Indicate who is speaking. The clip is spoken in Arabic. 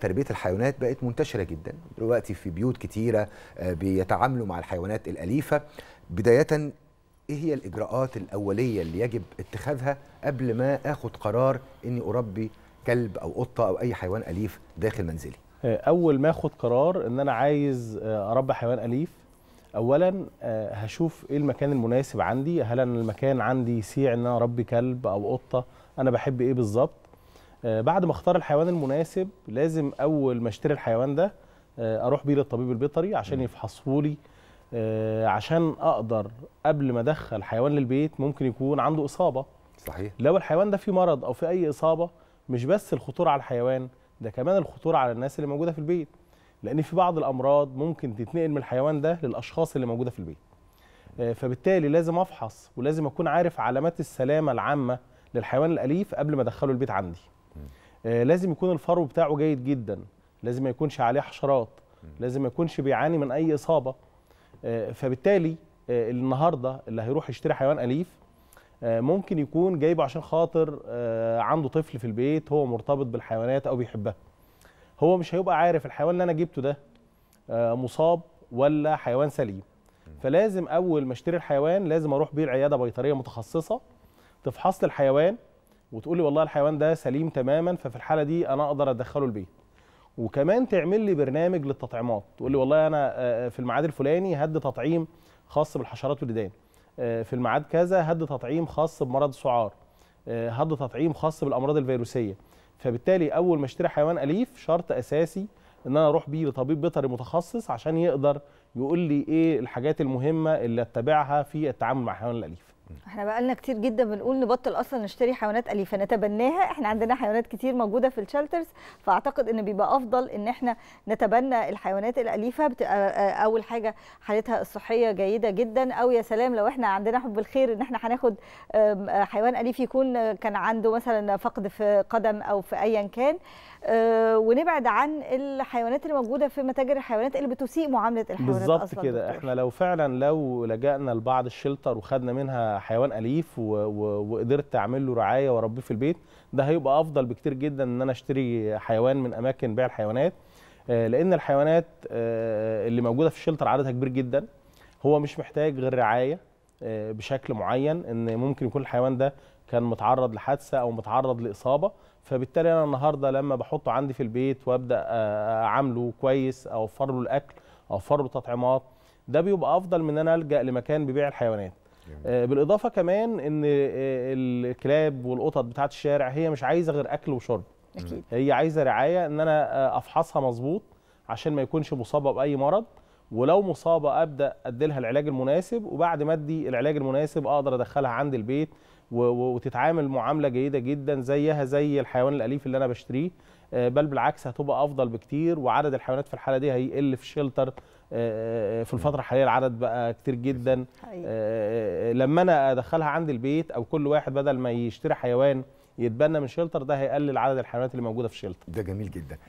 Speaker 1: تربيه الحيوانات بقت منتشره جدا دلوقتي في بيوت كتيره آه، بيتعاملوا مع الحيوانات الاليفه بدايه ايه هي الاجراءات الاوليه اللي يجب اتخاذها
Speaker 2: قبل ما اخد قرار اني اربي
Speaker 1: كلب او قطه او اي حيوان اليف داخل منزلي
Speaker 2: آه، اول ما اخد قرار ان انا عايز آه، اربي حيوان اليف اولا هشوف ايه المكان المناسب عندي هل انا المكان عندي يسيع ان انا اربي كلب او قطه انا بحب ايه بالظبط آه، بعد ما اختار الحيوان المناسب لازم اول ما اشتري الحيوان ده آه، اروح بيه للطبيب البيطري عشان يفحصه لي آه، عشان اقدر قبل ما ادخل حيوان للبيت ممكن يكون عنده اصابه صحيح لو الحيوان ده فيه مرض او في اي اصابه مش بس الخطوره على الحيوان ده كمان الخطوره على الناس اللي موجوده في البيت لان في بعض الامراض ممكن تتنقل من الحيوان ده للاشخاص اللي موجوده في البيت فبالتالي لازم افحص ولازم اكون عارف علامات السلامه العامه للحيوان الاليف قبل ما ادخله البيت عندي آه، لازم يكون الفرو بتاعه جيد جدا لازم ما يكونش عليه حشرات لازم ما يكونش بيعاني من اي اصابه آه، فبالتالي آه، النهارده اللي هيروح يشتري حيوان اليف ممكن يكون جايبه عشان خاطر عنده طفل في البيت هو مرتبط بالحيوانات او بيحبها هو مش هيبقى عارف الحيوان اللي انا جبته ده مصاب ولا حيوان سليم فلازم اول ما اشتري الحيوان لازم اروح بيه العياده بيطريه متخصصه تفحص الحيوان وتقول لي والله الحيوان ده سليم تماما ففي الحاله دي انا اقدر ادخله البيت وكمان تعمل لي برنامج للتطعيمات تقول لي والله انا آه، آه، في الميعاد الفلاني هدي تطعيم خاص بالحشرات والديدان آه، في الميعاد كذا هدي تطعيم خاص بمرض السعار هدي تطعيم خاص بالامراض الفيروسيه فبالتالي اول ما اشتري حيوان اليف شرط اساسي ان انا اروح بيه لطبيب بيطري متخصص عشان يقدر يقول لي ايه الحاجات المهمه اللي اتبعها في التعامل مع الحيوان الاليف
Speaker 1: احنا بقى لنا كتير جدا بنقول نبطل اصلا نشتري حيوانات اليفه نتبناها احنا عندنا حيوانات كتير موجوده في الشلترز فاعتقد ان بيبقى افضل ان احنا نتبنى الحيوانات الاليفه بتبقى آه، اول حاجه حالتها الصحيه جيده جدا او يا سلام لو احنا عندنا حب الخير ان احنا هناخد آه، حيوان اليف يكون آه، كان عنده مثلا فقد في قدم او في ايا كان ونبعد عن الحيوانات اللي موجوده في متاجر الحيوانات اللي بتسيء معامله الحيوانات بالظبط كده
Speaker 2: احنا لو فعلا لو لجأنا لبعض الشلتر وخدنا منها حيوان اليف و... و... وقدرت اعمل له رعايه واربيه في البيت ده هيبقى افضل بكتير جدا ان انا اشتري حيوان من اماكن بيع الحيوانات آه، لان الحيوانات آه، اللي موجوده في الشلتر عددها كبير جدا هو مش محتاج غير رعايه آه، بشكل معين ان ممكن يكون الحيوان ده كان متعرض لحادثه او متعرض لاصابه فبالتالي انا النهارده لما بحطه عندي في البيت وابدا اعامله كويس اوفر له الاكل اوفر له تطعيمات ده بيبقى افضل من ان انا الجا لمكان ببيع الحيوانات آه، بالاضافه كمان ان آه، الكلاب والقطط بتاعه الشارع هي مش عايزه غير اكل وشرب أكيد. هي عايزه رعايه ان انا آه، افحصها مظبوط عشان ما يكونش مصابه باي مرض ولو مصابه ابدا ادي لها العلاج المناسب وبعد ما ادي العلاج المناسب اقدر ادخلها عند البيت وتتعامل معامله جيده جدا زيها زي الحيوان الاليف اللي انا بشتريه آه، بل بالعكس هتبقى افضل بكتير وعدد الحيوانات في الحاله دي هيقل في الشلتر آه، آه، في الفتره الحاليه العدد بقى كتير جدا لما انا ادخلها عند البيت او كل واحد بدل ما يشتري حيوان يتبنى من شلتر ده هيقلل عدد الحيوانات اللي موجوده في شلتر ده جميل جدا